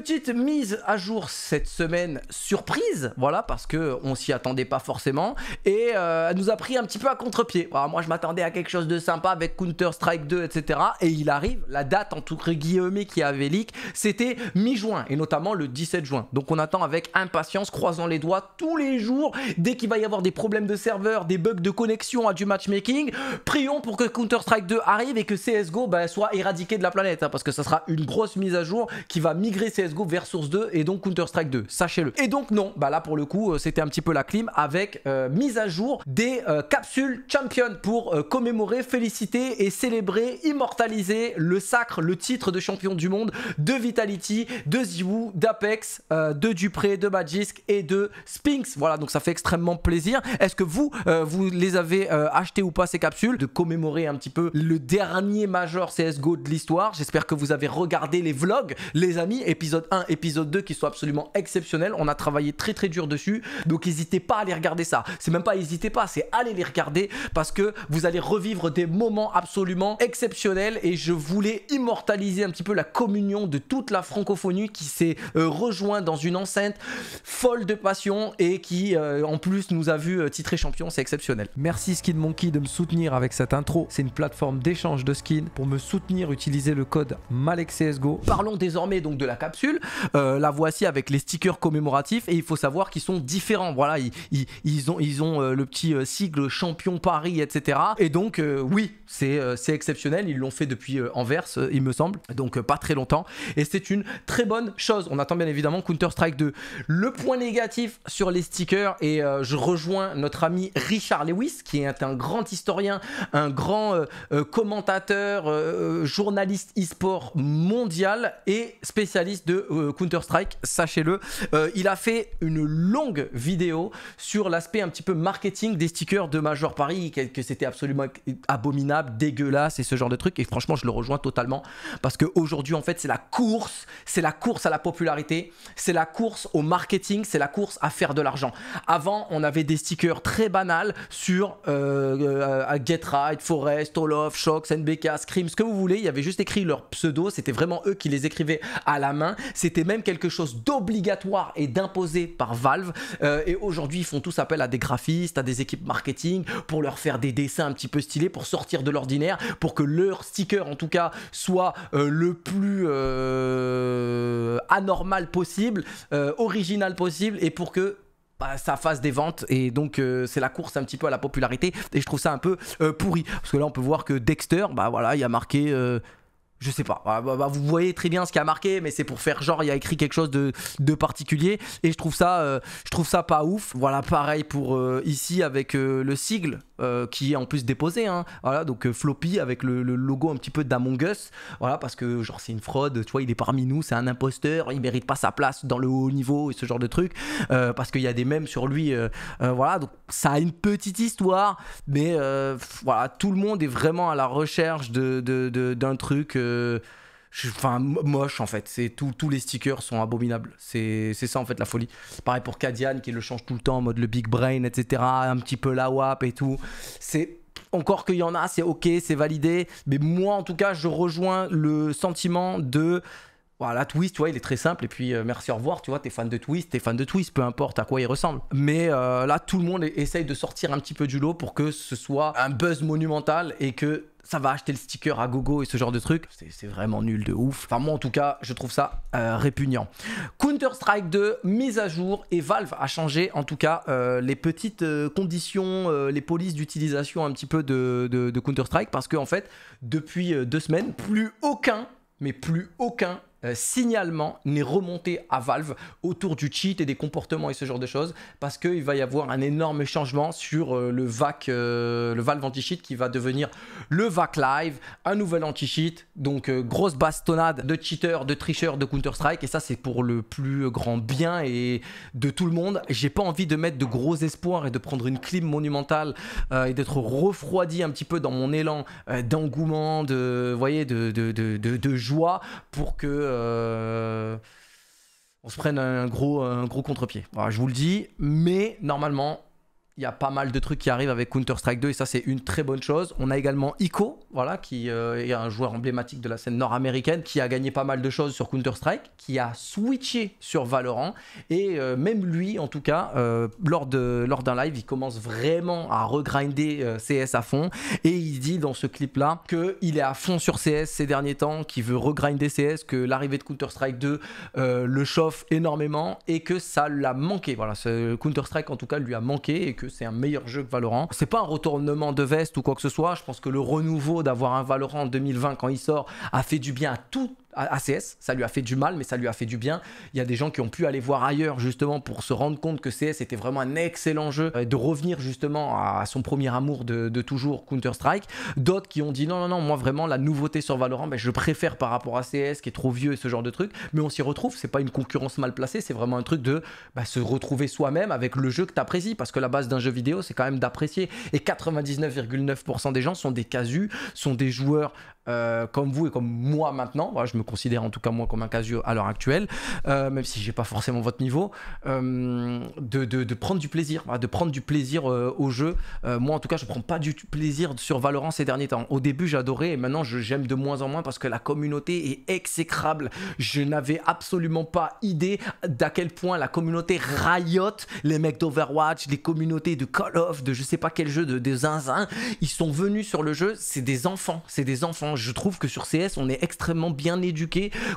petite mise à jour cette semaine surprise, voilà, parce que on s'y attendait pas forcément, et euh, elle nous a pris un petit peu à contre-pied. moi je m'attendais à quelque chose de sympa avec Counter-Strike 2, etc. Et il arrive, la date en tout cas guillemets qui avait leak, c'était mi-juin, et notamment le 17 juin. Donc on attend avec impatience, croisant les doigts tous les jours, dès qu'il va y avoir des problèmes de serveur, des bugs de connexion à du matchmaking, prions pour que Counter-Strike 2 arrive et que CSGO bah, soit éradiqué de la planète, hein, parce que ça sera une grosse mise à jour qui va migrer ses CSGO Source 2 et donc Counter-Strike 2, sachez-le. Et donc non, bah là pour le coup, euh, c'était un petit peu la clim avec euh, mise à jour des euh, capsules Champion pour commémorer, féliciter et célébrer, immortaliser le sacre, le titre de champion du monde de Vitality, de Ziwoo, d'Apex, de Dupré, de Magisk et de Sphinx. Voilà, donc ça fait extrêmement plaisir. Est-ce que vous, vous les avez achetés ou pas ces capsules de commémorer un petit peu le dernier major CSGO de l'histoire J'espère que vous avez regardé les vlogs, les amis, épisode 1, épisode 2 qui sont absolument exceptionnels. On a travaillé très très dur dessus. Donc n'hésitez pas à aller regarder ça. C'est même pas n'hésitez pas, c'est aller les regarder parce que vous allez revivre des moments absolument exceptionnels et je voulais immortaliser un petit peu la communion de toute la francophonie qui s'est euh, rejoint dans une enceinte folle de passion et qui euh, en plus nous a vu euh, titrer champion, c'est exceptionnel. Merci Skin Monkey de me soutenir avec cette intro. C'est une plateforme d'échange de skins pour me soutenir, utilisez le code MalexCSGO. Parlons désormais donc de la capsule euh, la voici avec les stickers commémoratifs et il faut savoir qu'ils sont différents. Voilà, ils, ont, euh, le petit euh, sigle champion Paris, etc. Et donc, oui, c'est exceptionnel. Ils l'ont fait depuis Anvers, il me semble, donc pas très longtemps. Et c'est une très bonne chose. On attend bien évidemment Counter-Strike 2. Le point négatif sur les stickers, et je rejoins notre ami Richard Lewis, qui est un grand historien, un grand commentateur, journaliste e-sport mondial et spécialiste de euh, Counter-Strike, sachez-le. Euh, il a fait une longue vidéo sur l'aspect un petit peu marketing des stickers de Major Paris, que, c'était absolument abominable, dégueulasse et ce genre de truc. Et franchement, je le rejoins totalement parce qu'aujourd'hui, en fait, c'est la course, c'est la course à la popularité, c'est la course au marketing, c'est la course à faire de l'argent. Avant, on avait des stickers très banals sur euh, Get Right, Forest, All Of, Shocks, NBK, Scream, ce que vous voulez. Il y avait juste écrit leur pseudo, c'était vraiment eux qui les écrivaient à la main c'était même quelque chose d'obligatoire et d'imposé par Valve. Euh, et aujourd'hui, ils font tous appel à des graphistes, à des équipes marketing pour leur faire des dessins un petit peu stylés, pour sortir de l'ordinaire, pour que leur sticker, en tout cas, soit euh, le plus euh, anormal possible, original possible, et pour que bah, ça fasse des ventes et donc c'est la course un petit peu à la popularité et je trouve ça un peu pourri parce que là on peut voir que Dexter bah voilà il y a marqué je sais pas. Ah, bah, bah, vous voyez très bien ce qui a marqué, mais c'est pour faire genre il y a écrit quelque chose de, particulier. Et je trouve ça, euh, je trouve ça pas ouf. Voilà, pareil pour euh, ici avec euh, le sigle. Euh, qui est en plus déposé. Hein. Voilà, donc euh, floppy avec le, logo un petit peu d'Among Us. Voilà, parce que genre c'est une fraude, tu vois, il est parmi nous, c'est un imposteur, il mérite pas sa place dans le haut niveau et ce genre de truc. Euh, parce qu'il y a des mèmes sur lui. voilà, donc ça a une petite histoire, mais voilà, tout le monde est vraiment à la recherche d'un de, de, truc enfin moche en fait. C'est tout, tous les stickers sont abominables. C'est ça en fait la folie. Pareil pour Kadian qui le change tout le temps en mode le big brain, etc. Un petit peu la WAP et tout. C'est encore qu'il y en a, c'est ok, c'est validé. Mais moi en tout cas, je rejoins le sentiment de voilà, Twist, tu vois, il est très simple. Et puis, euh, merci, au revoir. Tu vois, t'es fan de Twist, t'es fan de Twist, peu importe à quoi il ressemble. Mais euh, là, tout le monde essaye de sortir un petit peu du lot pour que ce soit un buzz monumental et que ça va acheter le sticker à gogo et ce genre de truc. C'est vraiment nul de ouf. Enfin, moi en tout cas, je trouve ça euh, répugnant. Counter-Strike 2, mise à jour et Valve a changé en tout cas euh, les petites euh, conditions, les polices d'utilisation un petit peu de, de Counter-Strike parce que en fait, depuis deux semaines, plus aucun, mais plus aucun euh, signalement n'est remonté à Valve autour du cheat et des comportements et ce genre de choses parce qu'il va y avoir un énorme changement sur euh, le VAC, euh, le Valve anti-cheat qui va devenir le VAC Live, un nouvel anti-cheat, donc grosse bastonnade de cheaters, de tricheurs, de Counter-Strike et ça c'est pour le plus grand bien et de tout le monde. J'ai pas envie de mettre de gros espoirs et de prendre une clim monumentale et d'être refroidi un petit peu dans mon élan d'engouement, de, voyez, de, de, de, joie pour que euh, on se prenne un gros, un gros contre-pied. je vous le dis, mais normalement, il y a pas mal de trucs qui arrivent avec Counter-Strike 2 et ça c'est une très bonne chose. On a également Ico, voilà, qui euh, est un joueur emblématique de la scène nord-américaine, qui a gagné pas mal de choses sur Counter-Strike, qui a switché sur Valorant et euh, même lui en tout cas, euh, lors, de, lors d'un live, il commence vraiment à regrinder CS à fond et il dit dans ce clip là qu'il est à fond sur CS ces derniers temps, qu'il veut regrinder CS, que l'arrivée de Counter-Strike 2 le chauffe énormément et que ça l'a manqué. Voilà, Counter-Strike en tout cas lui a manqué et que c'est un meilleur jeu que Valorant. C'est pas un retournement de veste ou quoi que ce soit. Je pense que le renouveau d'avoir un Valorant en 2020 quand il sort a fait du bien à tout. ACS, ça lui a fait du mal, mais ça lui a fait du bien. Il y a des gens qui ont pu aller voir ailleurs justement pour se rendre compte que CS était vraiment un excellent jeu, euh, de revenir justement à son premier amour de, toujours Counter-Strike. D'autres qui ont dit non, non, non, moi vraiment la nouveauté sur Valorant, mais ben, je préfère par rapport à CS qui est trop vieux et ce genre de truc. Mais on s'y retrouve, c'est pas une concurrence mal placée, c'est vraiment un truc de ben, se retrouver soi-même avec le jeu que t'apprécies, parce que la base d'un jeu vidéo c'est quand même d'apprécier. Et 99,9% des gens sont des casus, sont des joueurs euh, comme vous et comme moi maintenant. je me considère en tout cas moi comme un casio à l'heure actuelle, euh, même si j'ai pas forcément votre niveau, euh, de, de, prendre du plaisir, de prendre du plaisir euh, au jeu. moi en tout cas, je prends pas du plaisir sur Valorant ces derniers temps. Au début, j'adorais et maintenant j'aime de moins en moins parce que la communauté est exécrable. Je n'avais absolument pas idée d'à quel point la communauté rayote les mecs d'Overwatch, les communautés de Call of, de je sais pas quel jeu, de, zinzin. Ils sont venus sur le jeu, c'est des enfants, c'est des enfants. Je trouve que sur CS, on est extrêmement bien éduqués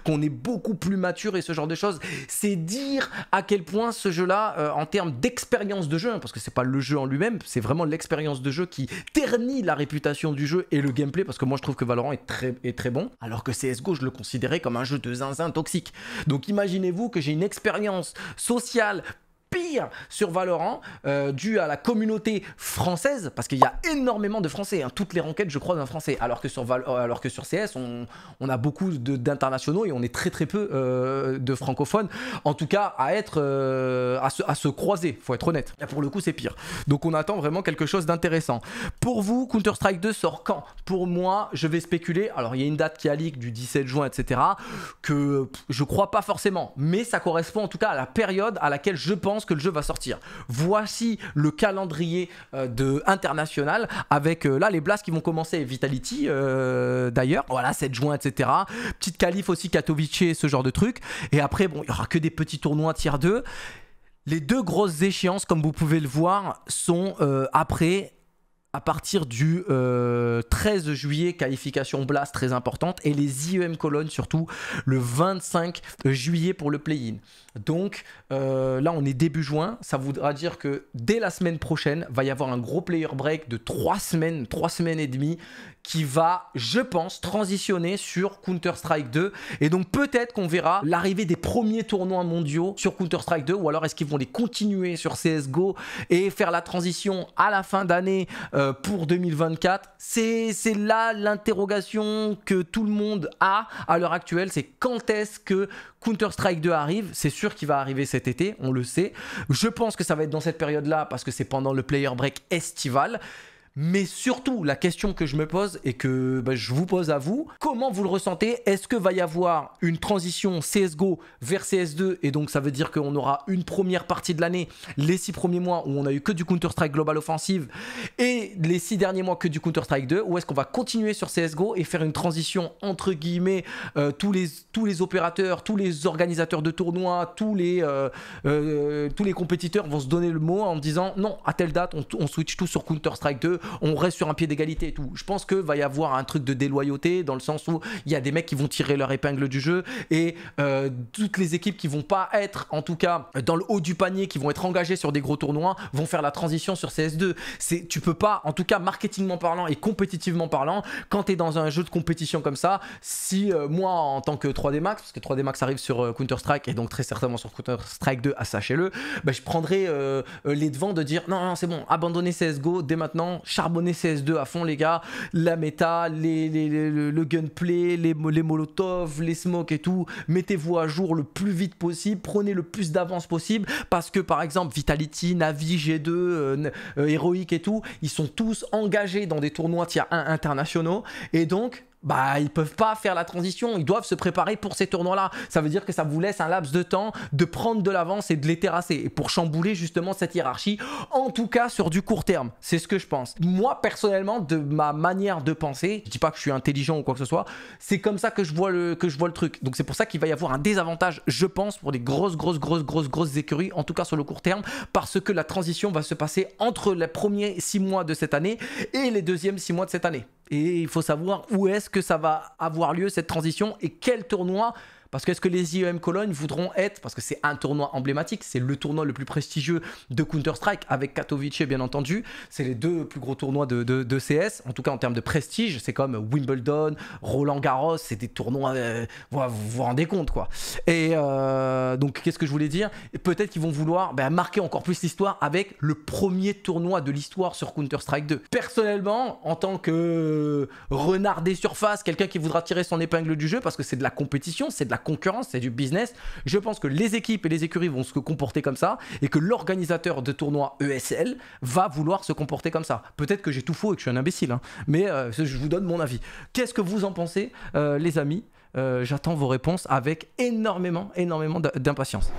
qu'on est beaucoup plus mature et ce genre de choses. C'est dire à quel point ce jeu-là, euh, en termes d'expérience de jeu, hein, parce que c'est pas le jeu en lui-même, c'est vraiment l'expérience de jeu qui ternit la réputation du jeu et le gameplay, parce que moi je trouve que Valorant est très, est très bon, alors que CSGO, je le considérais comme un jeu de zinzin toxique. Donc imaginez-vous que j'ai une expérience sociale sur Valorant, euh, dû à la communauté française, parce qu'il y a énormément de Français, hein. toutes les renquêtes, je crois, d'un Français, alors que sur, euh, alors que sur CS, on, a beaucoup d'internationaux et on est très très peu euh, de francophones, en tout cas à être, à, se, croiser, faut être honnête. pour le coup, c'est pire. Donc on attend vraiment quelque chose d'intéressant. Pour vous, Counter-Strike 2 sort quand Pour moi, je vais spéculer, alors il y a une date qui a leak du 17 juin, etc., que je crois pas forcément, mais ça correspond en tout cas à la période à laquelle je pense que jeu va sortir. Voici le calendrier euh, de international avec euh, là les blasts qui vont commencer, Vitality euh, d'ailleurs, voilà 7 juin, etc. Petite qualif aussi, Katowice, ce genre de truc. Et après, bon, il y aura que des petits tournois tiers 2. Les deux grosses échéances, comme vous pouvez le voir, sont après à partir du 13 euh, juillet, qualification Blast très importante, et les IEM colonnes surtout le 25 juillet pour le play-in. Donc euh, là, on est début juin, ça voudra dire que dès la semaine prochaine, va y avoir un gros player break de 3 semaines, 3 semaines et demie, qui va, je pense, transitionner sur Counter-Strike 2. Et donc peut-être qu'on verra l'arrivée des premiers tournois mondiaux sur Counter-Strike 2, ou alors est-ce qu'ils vont les continuer sur CSGO et faire la transition à la fin d'année. Euh, euh, pour 2024 C'est là l'interrogation que tout le monde a à l'heure actuelle, c'est quand est-ce que Counter-Strike 2 arrive C'est sûr qu'il va arriver cet été, on le sait. Je pense que ça va être dans cette période-là parce que c'est pendant le player break estival. Mais surtout, la question que je me pose et que bah, je vous pose à vous, comment vous le ressentez Est-ce que va y avoir une transition CSGO vers CS2 Et donc, ça veut dire qu'on aura une première partie de l'année, les six premiers mois où on a eu que du Counter-Strike Global Offensive et les six derniers mois que du Counter-Strike 2 Ou est-ce qu'on va continuer sur CSGO et faire une transition entre guillemets euh, tous, les, tous les opérateurs, tous les organisateurs de tournois, tous les, euh, euh, tous les compétiteurs vont se donner le mot en disant non, à telle date, on switch tout sur Counter-Strike 2 on reste sur un pied d'égalité et tout. Je pense que va y avoir un truc de déloyauté dans le sens où il y a des mecs qui vont tirer leur épingle du jeu et euh, toutes les équipes qui vont pas être en tout cas dans le haut du panier, qui vont être engagées sur des gros tournois, vont faire la transition sur CS2. C'est tu peux pas, en tout cas marketingment parlant et compétitivement parlant, quand tu es dans un jeu de compétition comme ça, si euh, moi en tant que 3D Max, parce que 3D Max arrive sur euh, Counter Strike et donc très certainement sur Counter Strike 2, à ah, sachez-le, bah, je prendrais les devants de dire non non c'est bon, abandonnez CS:GO dès maintenant charbonner CS2 à fond, les gars. La méta, le gunplay, les, molotovs, les smokes et tout. Mettez-vous à jour le plus vite possible. Prenez le plus d'avance possible. Parce que, par exemple, Vitality, Navi, G2, euh, euh, Heroic et tout, ils sont tous engagés dans des tournois tiers 1 internationaux. Et donc, bah ils peuvent pas faire la transition, ils doivent se préparer pour ces tournois-là. Ça veut dire que ça vous laisse un laps de temps de prendre de l'avance et de les terrasser et pour chambouler justement cette hiérarchie, en tout cas sur du court terme. C'est ce que je pense. Moi personnellement, de ma manière de penser, je dis pas que je suis intelligent ou quoi que ce soit, c'est comme ça que je vois le que je vois le truc. Donc c'est pour ça qu'il va y avoir un désavantage, je pense, pour les grosses grosses grosses grosses grosses écuries, en tout cas sur le court terme, parce que la transition va se passer entre les premiers six mois de cette année et les deuxièmes six mois de cette année et il faut savoir où est-ce que ça va avoir lieu cette transition et quel tournoi parce que est-ce que les IEM Cologne voudront être, parce que c'est un tournoi emblématique, c'est le tournoi le plus prestigieux de Counter-Strike, avec Katowice bien entendu, c'est les deux plus gros tournois de, CS, en tout cas en termes de prestige, c'est comme Wimbledon, Roland Garros, c'est des tournois, euh, vous, vous rendez compte quoi. Et euh, donc qu'est-ce que je voulais dire Peut-être qu'ils vont vouloir ben, marquer encore plus l'histoire avec le premier tournoi de l'histoire sur Counter-Strike 2. Personnellement, en tant que euh, renard des surfaces, quelqu'un qui voudra tirer son épingle du jeu, parce que c'est de la compétition, c'est de la la concurrence, c'est du business. Je pense que les équipes et les écuries vont se comporter comme ça et que l'organisateur de tournoi ESL va vouloir se comporter comme ça. Peut-être que j'ai tout faux et que je suis un imbécile, hein, mais euh, je vous donne mon avis. Qu'est-ce que vous en pensez, euh, les amis euh, J'attends vos réponses avec énormément, énormément d'impatience.